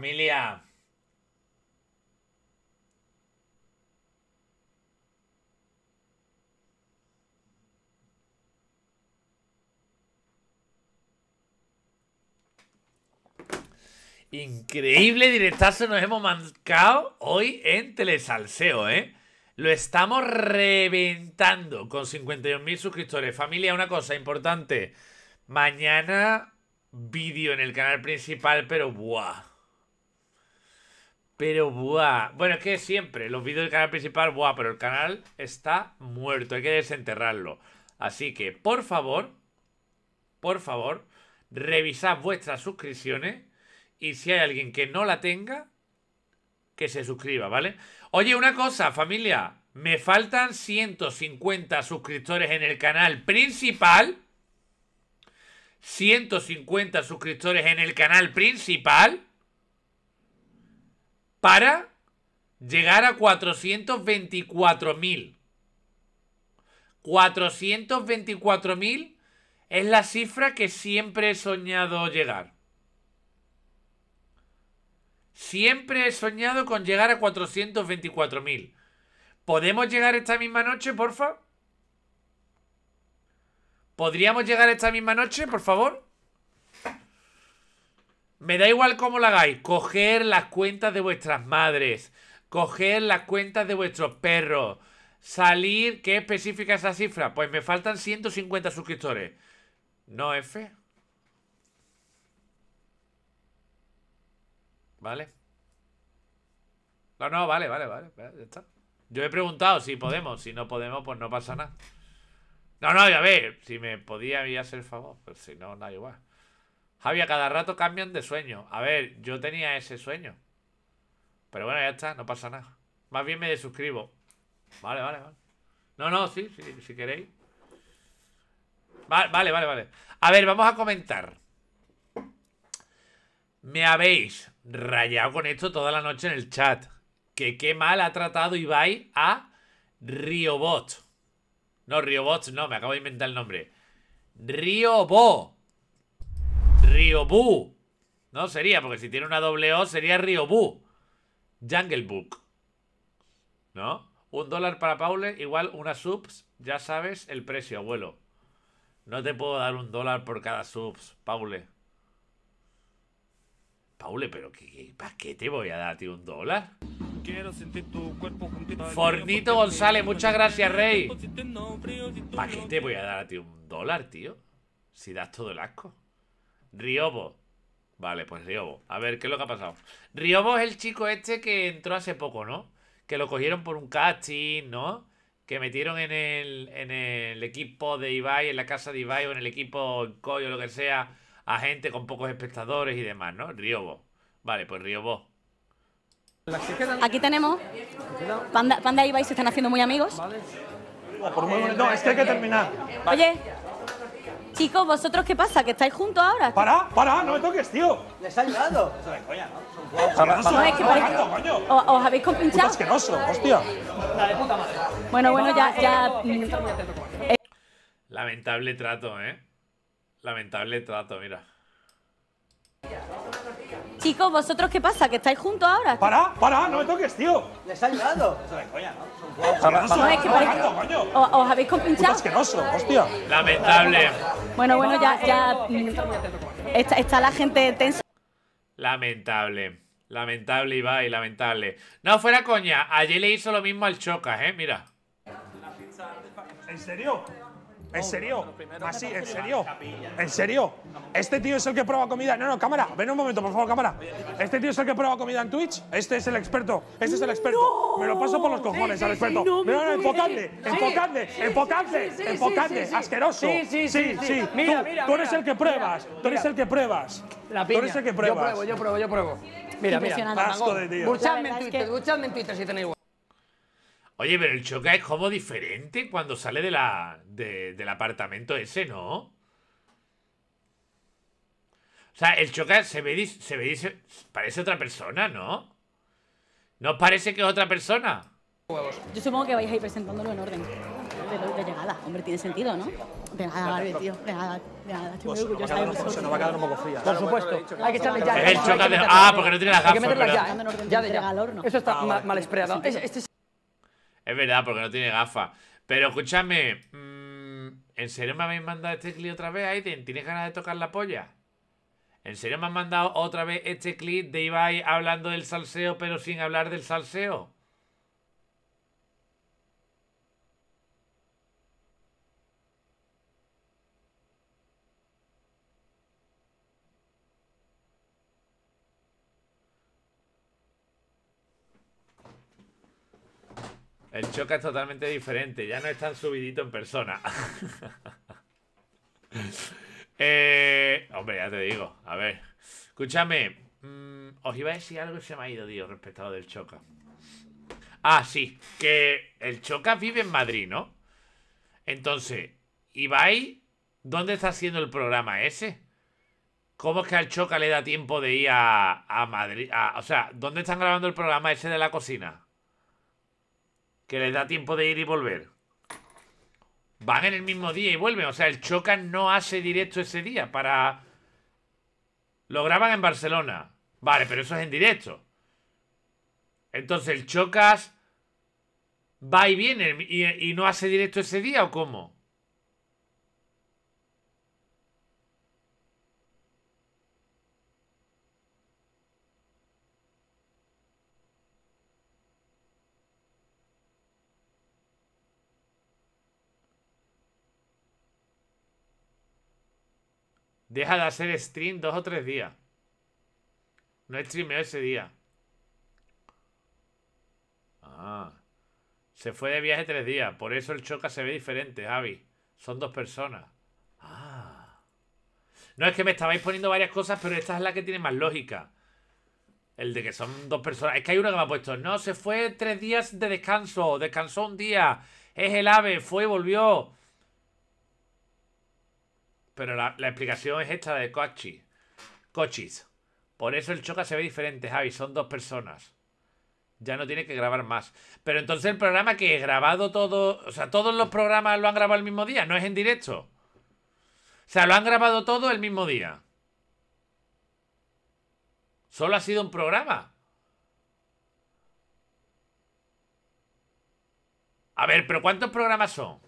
familia. Increíble directazo nos hemos mancado hoy en Telesalseo, ¿eh? Lo estamos reventando con 51.000 suscriptores. Familia, una cosa importante. Mañana vídeo en el canal principal, pero ¡buah! Pero, buah. Bueno, es que siempre, los vídeos del canal principal, buah, pero el canal está muerto, hay que desenterrarlo. Así que, por favor, por favor, revisad vuestras suscripciones y si hay alguien que no la tenga, que se suscriba, ¿vale? Oye, una cosa, familia, me faltan 150 suscriptores en el canal principal. 150 suscriptores en el canal principal para llegar a 424.000. 424.000 es la cifra que siempre he soñado llegar. Siempre he soñado con llegar a 424.000. ¿Podemos llegar esta misma noche, porfa? ¿Podríamos llegar esta misma noche, por favor? Me da igual cómo lo hagáis. Coger las cuentas de vuestras madres. Coger las cuentas de vuestros perros. Salir. ¿Qué específica esa cifra? Pues me faltan 150 suscriptores. No F. Vale. No, no, vale, vale, vale. está. Yo he preguntado si podemos. Si no podemos, pues no pasa nada. No, no, a ver. Si me podía, hacer el favor. Pero si no, nada igual. Javi, cada rato cambian de sueño. A ver, yo tenía ese sueño. Pero bueno, ya está, no pasa nada. Más bien me desuscribo. Vale, vale, vale. No, no, sí, sí si queréis. Vale, vale, vale, A ver, vamos a comentar. Me habéis rayado con esto toda la noche en el chat. Que qué mal ha tratado Ibai a Riobot. No, Riobot, no, me acabo de inventar el nombre. Riobo. Ryobu. No sería, porque si tiene una doble O sería Ryobu. Jungle Book. ¿No? Un dólar para Paule, igual una subs. Ya sabes el precio, abuelo. No te puedo dar un dólar por cada subs, Paule. Paule, pero ¿qué, qué, para qué te voy a dar, tío? ¿Un dólar? Quiero sentir tu cuerpo Fornito González, muchas gracias, rey. ¿Para qué te voy a dar, ti ¿Un dólar, tío? Si das todo el asco. Riobo. Vale, pues Riobo. A ver, ¿qué es lo que ha pasado? Riobo es el chico este que entró hace poco, ¿no? Que lo cogieron por un casting, ¿no? Que metieron en el, en el equipo de Ibai, en la casa de Ibai o en el equipo Coyo, lo que sea, a gente con pocos espectadores y demás, ¿no? Riobo. Vale, pues Riobo. Aquí tenemos. Panda, Panda y Ibai se están haciendo muy amigos. Vale. No, es que hay que terminar. Oye, Chicos, ¿vosotros qué pasa? ¿Que estáis juntos ahora? ¡Para! ¡Para! ¡No me toques, tío! ¿Les ha ayudado? Eso es coña, ¿no? Son no, que coño. ¿Os, os habéis compinchado? Es asqueroso, hostia. La de puta madre. Bueno, bueno, ya... ya... Mm. Lamentable trato, ¿eh? Lamentable trato, mira. Chicos, ¿vosotros qué pasa? ¿Que estáis juntos ahora? ¡Para! ¡Para! ¡No me toques, tío! ¿Les ha ayudado? Eso es coña, ¿no? Ah, es ¿Os habéis compinchado? asqueroso! ¡Hostia! Lamentable. Bueno, bueno, ya... ya mm, está, está la gente tensa. Lamentable. Lamentable, Ibai, lamentable. No, fuera coña. Ayer le hizo lo mismo al Chocas, ¿eh? Mira. ¿En serio? ¿En serio? Así, ¿en serio? ¿En serio? ¿Este tío es el que prueba comida? No, no, cámara, ven un momento, por favor, cámara. ¿Este tío es el que prueba comida en Twitch? Este es el experto, este es el experto. Me lo paso por los cojones al experto. no, no, enfocadle, enfocadle, enfocadle, enfocadle, asqueroso. Sí, sí, sí. Mira, mira, tú eres el que pruebas, tú eres el que pruebas. La piña. Tú eres el que pruebas. Yo pruebo, yo pruebo, yo pruebo. Mira, mira. Asco de tío. Buchadme en Twitter, en Twitter si tenéis Oye, pero el Choca es como diferente cuando sale de la, del apartamento ese, ¿no? O sea, el Choca se ve, se ve, parece otra persona, ¿no? ¿No parece que es otra persona? Yo supongo que vais a ir presentándolo en orden. De, de llegada, hombre, tiene sentido, ¿no? De nada, Barbie, tío, de nada, de nada. Se nos va a quedar un poco fría. Por supuesto, hay que echarle ya. Es el choca de... Ah, porque no tiene la gafas. Hay que llegar ya, ya de ya. Eso está mal, espreado. Es verdad, porque no tiene gafas. Pero escúchame, mm, ¿en serio me habéis mandado este clip otra vez, Aiden? ¿Tienes ganas de tocar la polla? ¿En serio me han mandado otra vez este clip de Ibai hablando del salseo, pero sin hablar del salseo? El choca es totalmente diferente, ya no es tan subidito en persona. Eh, hombre, ya te digo, a ver. Escúchame, mm, os iba a decir algo se me ha ido, Dios, respecto a del choca. Ah, sí, que el choca vive en Madrid, ¿no? Entonces, Ibai, ¿dónde está haciendo el programa ese? ¿Cómo es que al Choca le da tiempo de ir a, Madrid? o sea, ¿dónde están grabando el programa ese de la cocina? que les da tiempo de ir y volver. Van en el mismo día y vuelven. O sea, el Chocas no hace directo ese día para... Lo graban en Barcelona. Vale, pero eso es en directo. Entonces el Chocas va y viene y, y no hace directo ese día o cómo? Deja de hacer stream dos o tres días. No streameo ese día. Ah. Se fue de viaje tres días. Por eso el choca se ve diferente, Javi. Son dos personas. Ah. No, es que me estabais poniendo varias cosas, pero esta es la que tiene más lógica. El de que son dos personas. Es que hay una que me ha puesto. No, se fue tres días de descanso. Descansó un día. Es el ave. Fue y volvió. Pero la, explicación es esta de Cochis. Cochis. Por eso el Choca se ve diferente, Javi. Son dos personas. Ya no tiene que grabar más. Pero entonces el programa que he grabado todo. O sea, todos los programas lo han grabado el mismo día, no es en directo. O sea, lo han grabado todo el mismo día. Solo ha sido un programa. A ver, pero ¿cuántos programas son?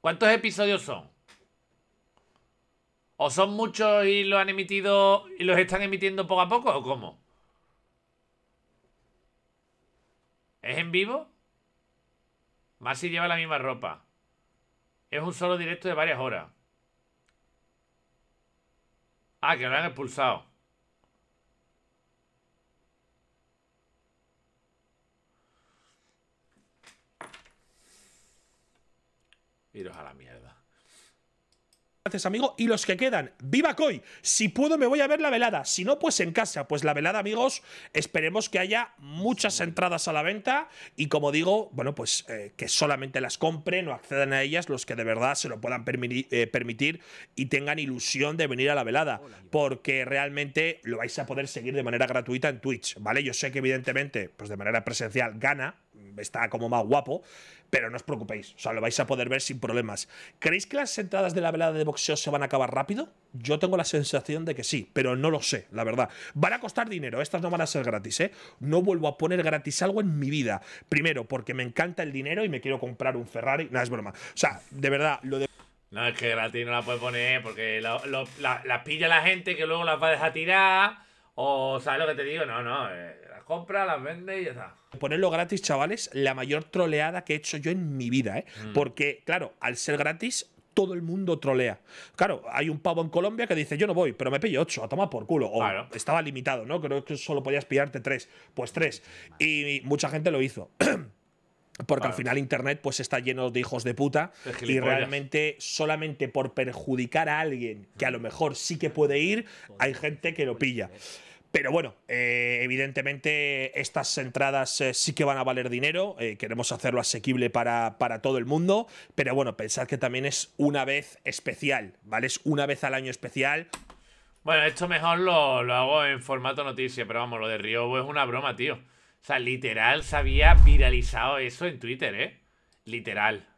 ¿Cuántos episodios son? ¿O son muchos y los han emitido y los están emitiendo poco a poco o cómo? ¿Es en vivo? más si lleva la misma ropa. Es un solo directo de varias horas. Ah, que lo han expulsado. Iros a la mierda. Gracias, amigo. Y los que quedan, ¡viva Koi! Si puedo, me voy a ver la velada. Si no, pues en casa. Pues la velada, amigos, esperemos que haya muchas entradas a la venta. Y como digo, bueno, pues eh, que solamente las compren o accedan a ellas los que de verdad se lo puedan eh, permitir y tengan ilusión de venir a la velada. Porque realmente lo vais a poder seguir de manera gratuita en Twitch, ¿vale? Yo sé que, evidentemente, pues de manera presencial gana está como más guapo, pero no os preocupéis, o sea, lo vais a poder ver sin problemas. ¿Creéis que las entradas de la velada de boxeo se van a acabar rápido? Yo tengo la sensación de que sí, pero no lo sé, la verdad. Van a costar dinero, estas no van a ser gratis, ¿eh? No vuelvo a poner gratis algo en mi vida. Primero, porque me encanta el dinero y me quiero comprar un Ferrari. Nada, es broma. O sea, de verdad, lo de... No, es que gratis no la puedes poner porque las la, pilla la gente que luego las va a dejar tirar o, ¿sabes lo que te digo? No, no, eh, las compra, las vende y ya está. Ponerlo gratis, chavales, la mayor troleada que he hecho yo en mi vida, ¿eh? Mm. Porque, claro, al ser gratis, todo el mundo trolea. Claro, hay un pavo en Colombia que dice, yo no voy, pero me pillo ocho, a tomar por culo. estaba limitado, ¿no? Creo que solo podías pillarte tres. Pues tres. Y mucha gente lo hizo. Porque al final Internet pues está lleno de hijos de puta y realmente solamente por perjudicar a alguien que a lo mejor sí que puede ir, hay gente que lo pilla. Pero bueno, eh, evidentemente estas entradas eh, sí que van a valer dinero, eh, queremos hacerlo asequible para, para, todo el mundo, pero bueno, pensad que también es una vez especial, ¿vale? Es una vez al año especial. Bueno, esto mejor lo, lo hago en formato noticia, pero vamos, lo de Río es una broma, tío. O sea, literal se había viralizado eso en Twitter, ¿eh? Literal.